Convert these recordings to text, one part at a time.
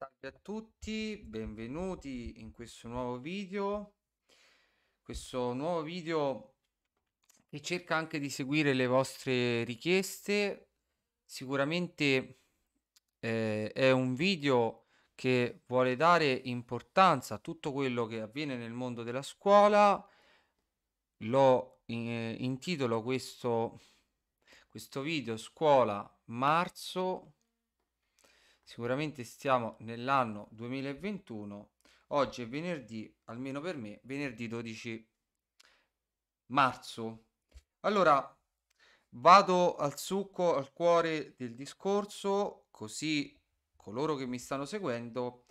Salve a tutti, benvenuti in questo nuovo video. Questo nuovo video che cerca anche di seguire le vostre richieste. Sicuramente eh, è un video che vuole dare importanza a tutto quello che avviene nel mondo della scuola. Lo eh, intitolo questo, questo video Scuola Marzo sicuramente stiamo nell'anno 2021, oggi è venerdì, almeno per me, venerdì 12 marzo. Allora, vado al succo, al cuore del discorso, così coloro che mi stanno seguendo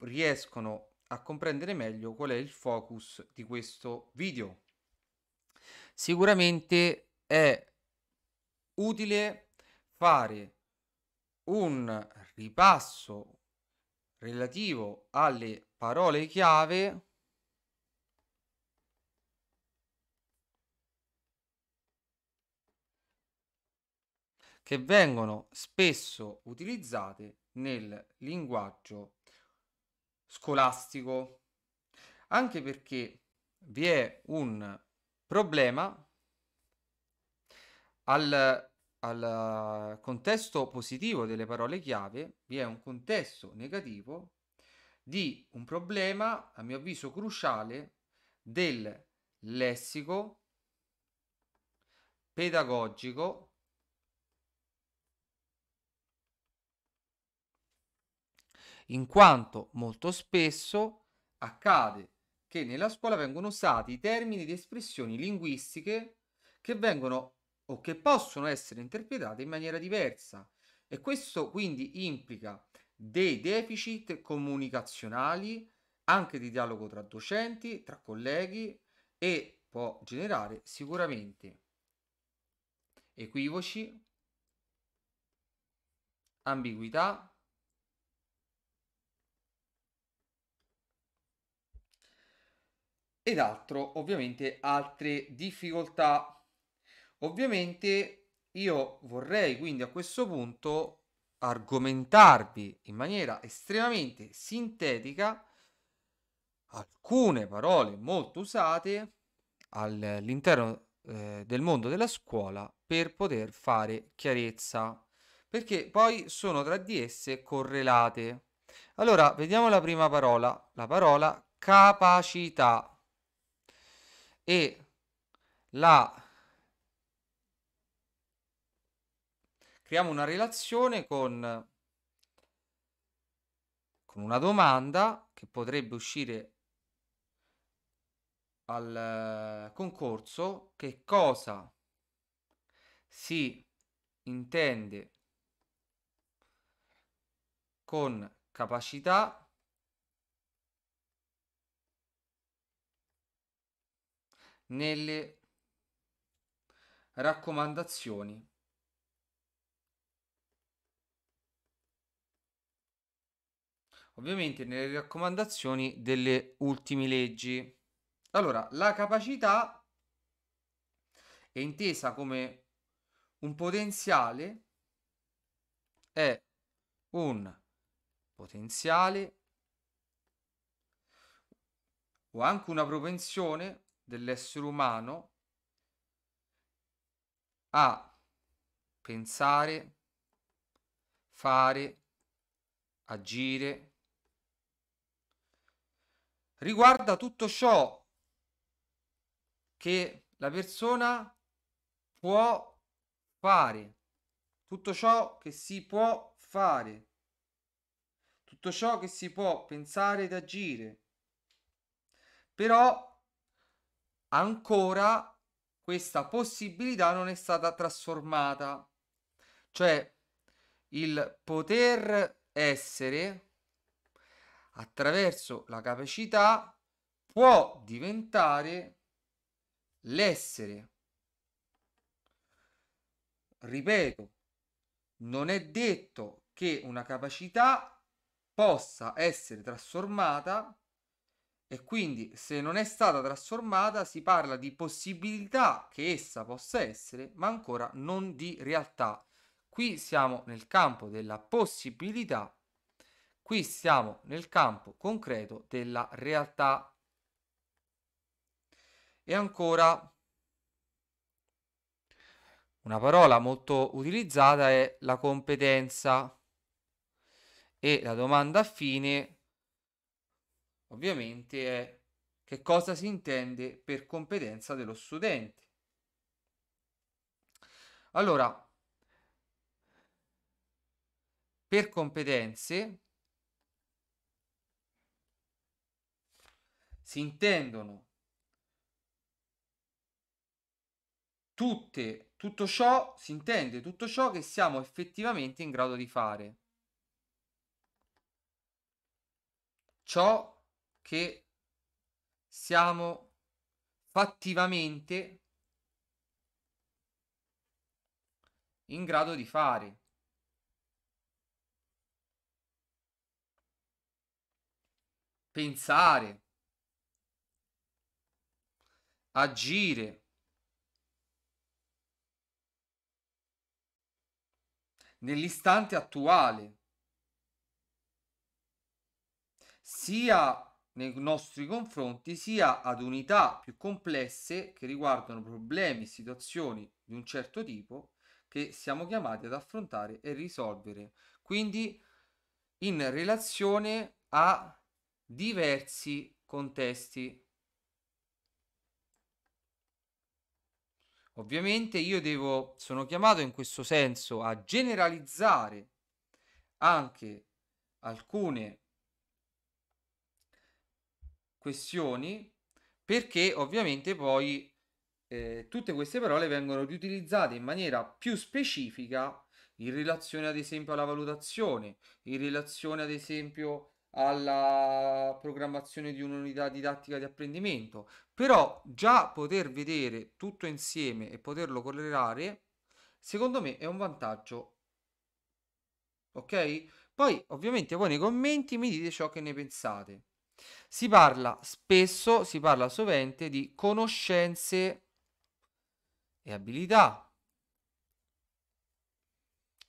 riescono a comprendere meglio qual è il focus di questo video. Sicuramente è utile fare un ripasso relativo alle parole chiave che vengono spesso utilizzate nel linguaggio scolastico, anche perché vi è un problema al al eh, contesto positivo delle parole chiave vi è un contesto negativo di un problema, a mio avviso, cruciale del lessico pedagogico in quanto molto spesso accade che nella scuola vengono usati termini di espressioni linguistiche che vengono o che possono essere interpretate in maniera diversa e questo quindi implica dei deficit comunicazionali, anche di dialogo tra docenti, tra colleghi e può generare sicuramente equivoci, ambiguità, ed altro ovviamente altre difficoltà Ovviamente io vorrei quindi a questo punto argomentarvi in maniera estremamente sintetica alcune parole molto usate all'interno eh, del mondo della scuola per poter fare chiarezza perché poi sono tra di esse correlate. Allora, vediamo la prima parola, la parola capacità e la Creiamo una relazione con, con una domanda che potrebbe uscire al eh, concorso che cosa si intende con capacità nelle raccomandazioni ovviamente nelle raccomandazioni delle ultime leggi. Allora, la capacità è intesa come un potenziale, è un potenziale o anche una propensione dell'essere umano a pensare, fare, agire, riguarda tutto ciò che la persona può fare, tutto ciò che si può fare, tutto ciò che si può pensare ed agire. Però ancora questa possibilità non è stata trasformata, cioè il poter essere attraverso la capacità può diventare l'essere. Ripeto, non è detto che una capacità possa essere trasformata e quindi se non è stata trasformata si parla di possibilità che essa possa essere, ma ancora non di realtà. Qui siamo nel campo della possibilità Qui siamo nel campo concreto della realtà. E ancora una parola molto utilizzata è la competenza e la domanda a fine ovviamente è che cosa si intende per competenza dello studente. Allora, per competenze si intendono tutte, tutto ciò, si intende tutto ciò che siamo effettivamente in grado di fare. Ciò che siamo fattivamente in grado di fare. Pensare agire. Nell'istante attuale, sia nei nostri confronti, sia ad unità più complesse che riguardano problemi, situazioni di un certo tipo che siamo chiamati ad affrontare e risolvere. Quindi in relazione a diversi contesti Ovviamente io devo, sono chiamato in questo senso a generalizzare anche alcune questioni perché ovviamente poi eh, tutte queste parole vengono riutilizzate in maniera più specifica in relazione ad esempio alla valutazione, in relazione ad esempio alla programmazione di un'unità didattica di apprendimento, però già poter vedere tutto insieme e poterlo correlare, secondo me è un vantaggio. Ok? Poi ovviamente voi nei commenti mi dite ciò che ne pensate. Si parla spesso, si parla sovente di conoscenze e abilità.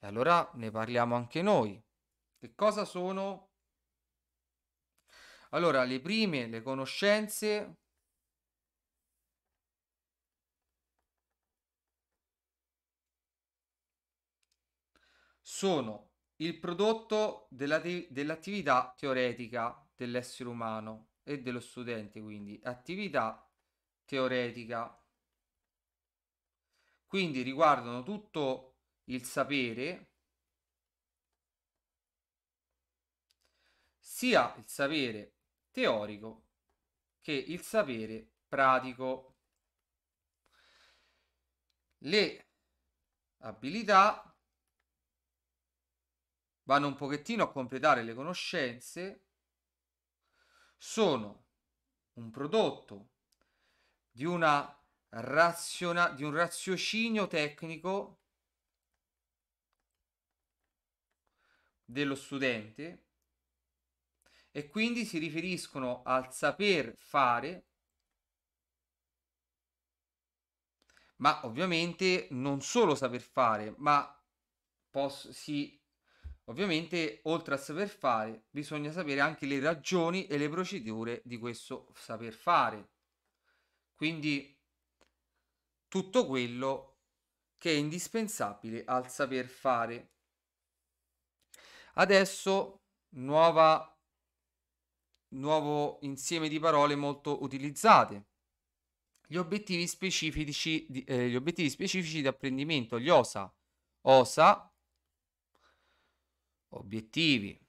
E allora ne parliamo anche noi. Che cosa sono allora, le prime, le conoscenze, sono il prodotto della te- dell'attività teoretica dell'essere umano e dello studente, quindi attività teoretica. Quindi riguardano tutto il sapere, sia il sapere teorico che il sapere pratico. Le abilità vanno un pochettino a completare le conoscenze, sono un prodotto di, una raziona- di un raziocinio tecnico dello studente e quindi si riferiscono al saper fare, ma ovviamente non solo saper fare, ma posso, si, ovviamente oltre a saper fare bisogna sapere anche le ragioni e le procedure di questo saper fare. Quindi tutto quello che è indispensabile al saper fare. Adesso nuova nuovo insieme di parole molto utilizzate. Gli obiettivi specifici di, eh, gli obiettivi specifici di apprendimento, gli OSA. OSA, obiettivi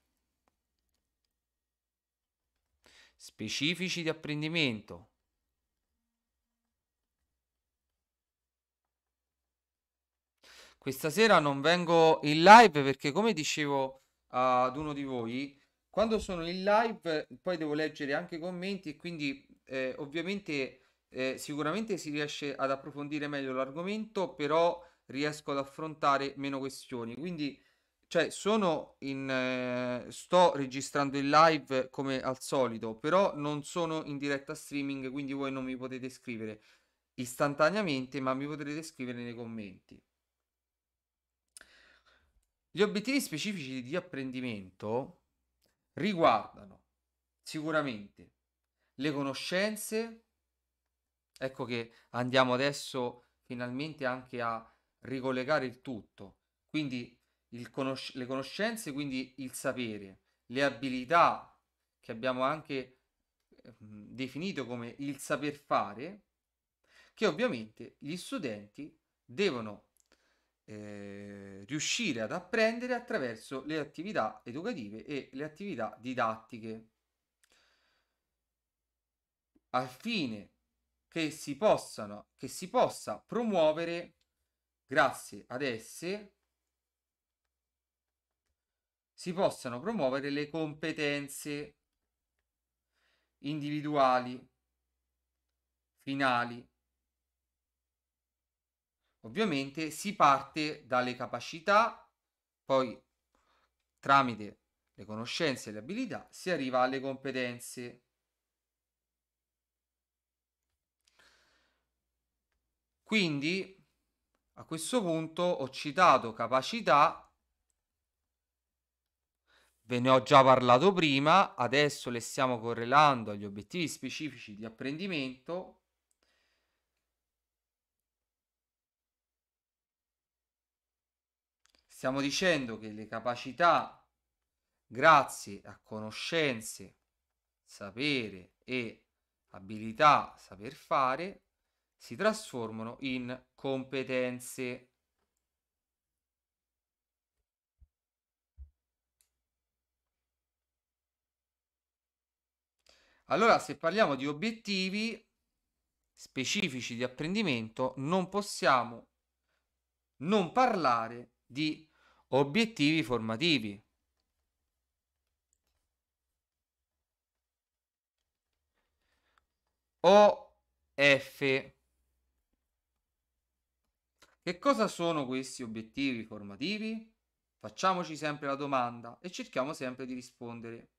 specifici di apprendimento. Questa sera non vengo in live perché, come dicevo ad uno di voi, quando sono in live poi devo leggere anche i commenti e quindi eh, ovviamente eh, sicuramente si riesce ad approfondire meglio l'argomento, però riesco ad affrontare meno questioni. Quindi cioè sono in eh, sto registrando in live come al solito, però non sono in diretta streaming, quindi voi non mi potete scrivere istantaneamente, ma mi potrete scrivere nei commenti. Gli obiettivi specifici di apprendimento riguardano sicuramente le conoscenze, ecco che andiamo adesso finalmente anche a ricollegare il tutto, quindi il conosc- le conoscenze, quindi il sapere, le abilità che abbiamo anche ehm, definito come il saper fare, che ovviamente gli studenti devono eh, riuscire ad apprendere attraverso le attività educative e le attività didattiche al fine che si possano che si possa promuovere grazie ad esse si possano promuovere le competenze individuali finali Ovviamente si parte dalle capacità, poi tramite le conoscenze e le abilità si arriva alle competenze. Quindi a questo punto ho citato capacità, ve ne ho già parlato prima, adesso le stiamo correlando agli obiettivi specifici di apprendimento Stiamo dicendo che le capacità, grazie a conoscenze, sapere e abilità, saper fare, si trasformano in competenze. Allora, se parliamo di obiettivi specifici di apprendimento, non possiamo non parlare di Obiettivi formativi. OF. Che cosa sono questi obiettivi formativi? Facciamoci sempre la domanda e cerchiamo sempre di rispondere.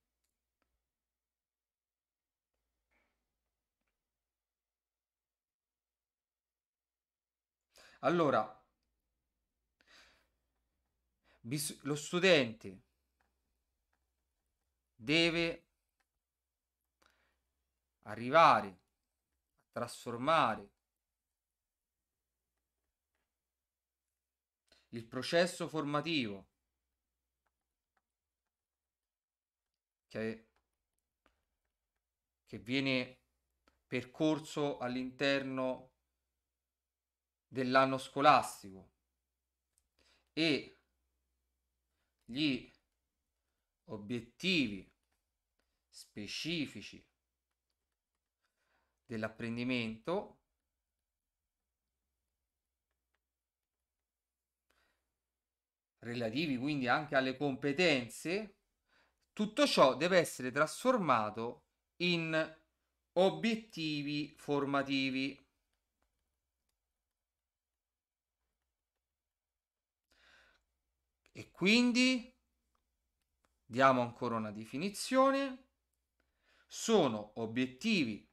Allora, bis- lo studente deve arrivare a trasformare il processo formativo che, che viene percorso all'interno dell'anno scolastico e gli obiettivi specifici dell'apprendimento relativi quindi anche alle competenze, tutto ciò deve essere trasformato in obiettivi formativi. Quindi diamo ancora una definizione. Sono obiettivi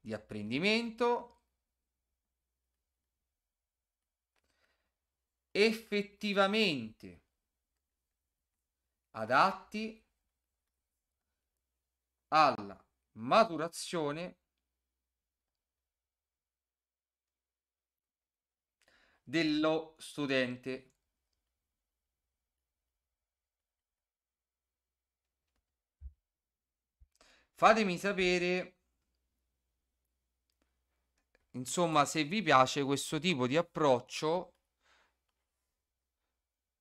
di apprendimento effettivamente adatti alla maturazione dello studente. Fatemi sapere, insomma, se vi piace questo tipo di approccio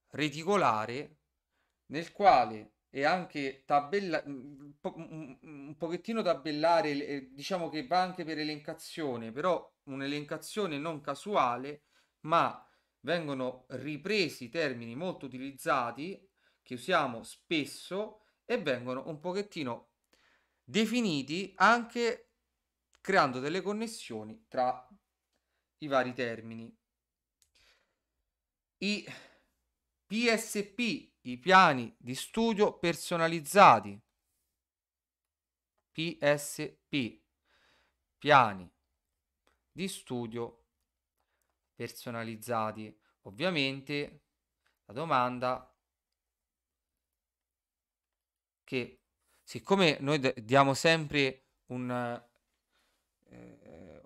reticolare nel quale è anche tabella un pochettino tabellare eh, diciamo che va anche per elencazione però un'elencazione non casuale ma vengono ripresi termini molto utilizzati che usiamo spesso e vengono un pochettino definiti anche creando delle connessioni tra i vari termini. I PSP, i piani di studio personalizzati. PSP, piani di studio personalizzati personalizzati. Ovviamente la domanda che siccome noi diamo sempre un, eh,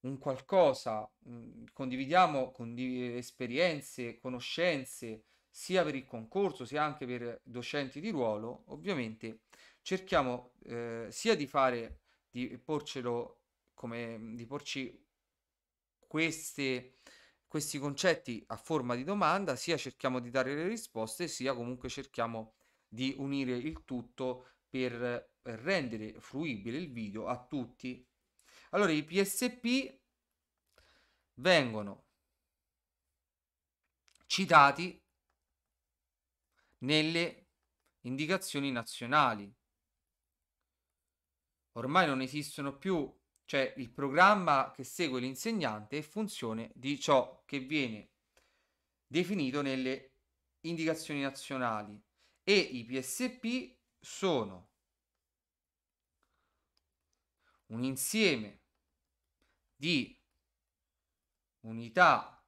un qualcosa, mh, mm, condividiamo condiv esperienze, conoscenze, sia per il concorso sia anche per docenti di ruolo, ovviamente cerchiamo eh, sia di fare, di porcelo come, di porci queste, questi concetti a forma di domanda, sia cerchiamo di dare le risposte, sia comunque cerchiamo di unire il tutto per rendere fruibile il video a tutti. Allora, i PSP vengono citati nelle indicazioni nazionali. Ormai non esistono più cioè il programma che segue l'insegnante è funzione di ciò che viene definito nelle indicazioni nazionali e i PSP sono un insieme di unità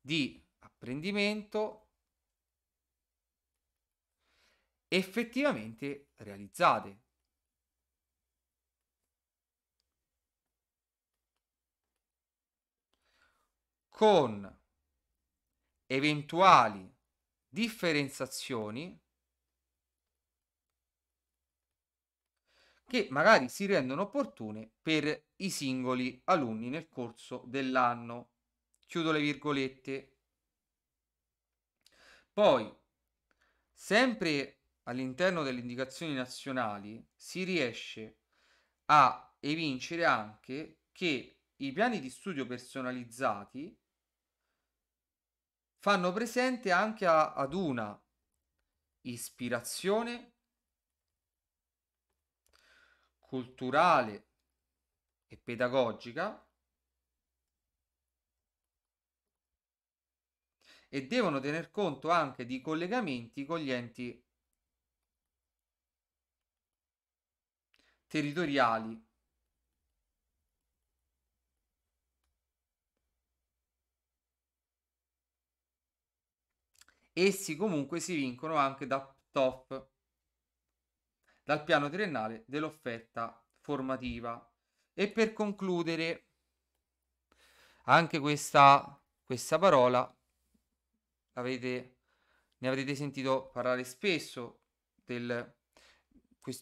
di apprendimento effettivamente realizzate con eventuali differenziazioni che magari si rendono opportune per i singoli alunni nel corso dell'anno. Chiudo le virgolette. Poi, sempre all'interno delle indicazioni nazionali, si riesce a evincere anche che i piani di studio personalizzati fanno presente anche a, ad una ispirazione culturale e pedagogica e devono tener conto anche di collegamenti con gli enti territoriali Essi comunque si vincono anche da top, dal piano triennale dell'offerta formativa. E per concludere anche questa, questa parola, avete, ne avrete sentito parlare spesso del,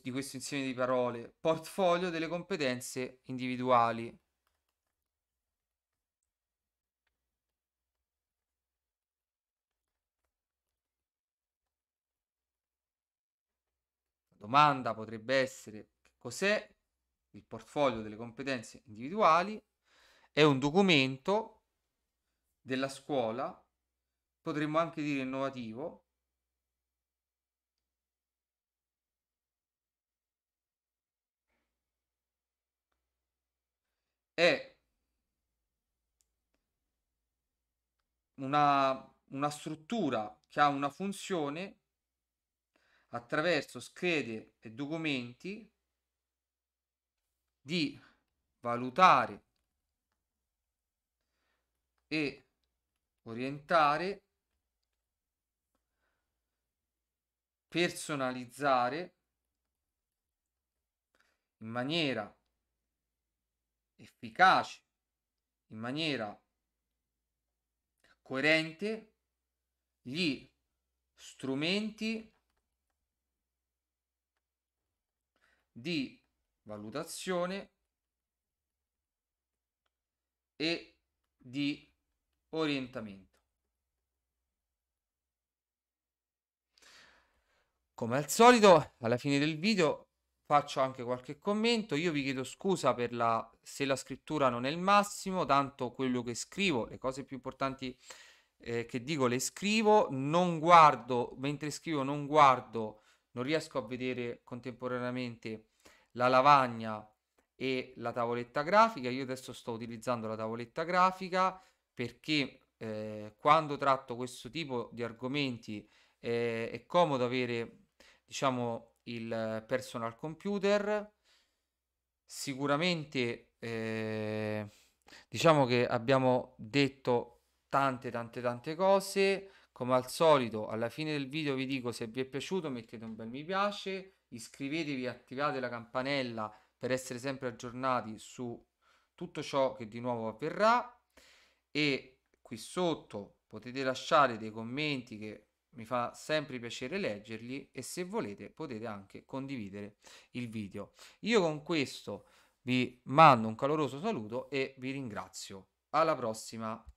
di questo insieme di parole, portfolio delle competenze individuali. domanda potrebbe essere cos'è il portfolio delle competenze individuali? È un documento della scuola, potremmo anche dire innovativo, è una, una struttura che ha una funzione attraverso schede e documenti di valutare e orientare, personalizzare in maniera efficace, in maniera coerente gli strumenti di valutazione e di orientamento. Come al solito, alla fine del video faccio anche qualche commento. Io vi chiedo scusa per la se la scrittura non è il massimo, tanto quello che scrivo, le cose più importanti eh, che dico le scrivo, non guardo, mentre scrivo non guardo, non riesco a vedere contemporaneamente la lavagna e la tavoletta grafica. Io adesso sto utilizzando la tavoletta grafica perché eh, quando tratto questo tipo di argomenti eh, è comodo avere, diciamo, il personal computer. Sicuramente, eh, diciamo che abbiamo detto tante, tante, tante cose. Come al solito, alla fine del video vi dico se vi è piaciuto mettete un bel mi piace, iscrivetevi e attivate la campanella per essere sempre aggiornati su tutto ciò che di nuovo avverrà e qui sotto potete lasciare dei commenti che mi fa sempre piacere leggerli e se volete potete anche condividere il video. Io con questo vi mando un caloroso saluto e vi ringrazio. Alla prossima!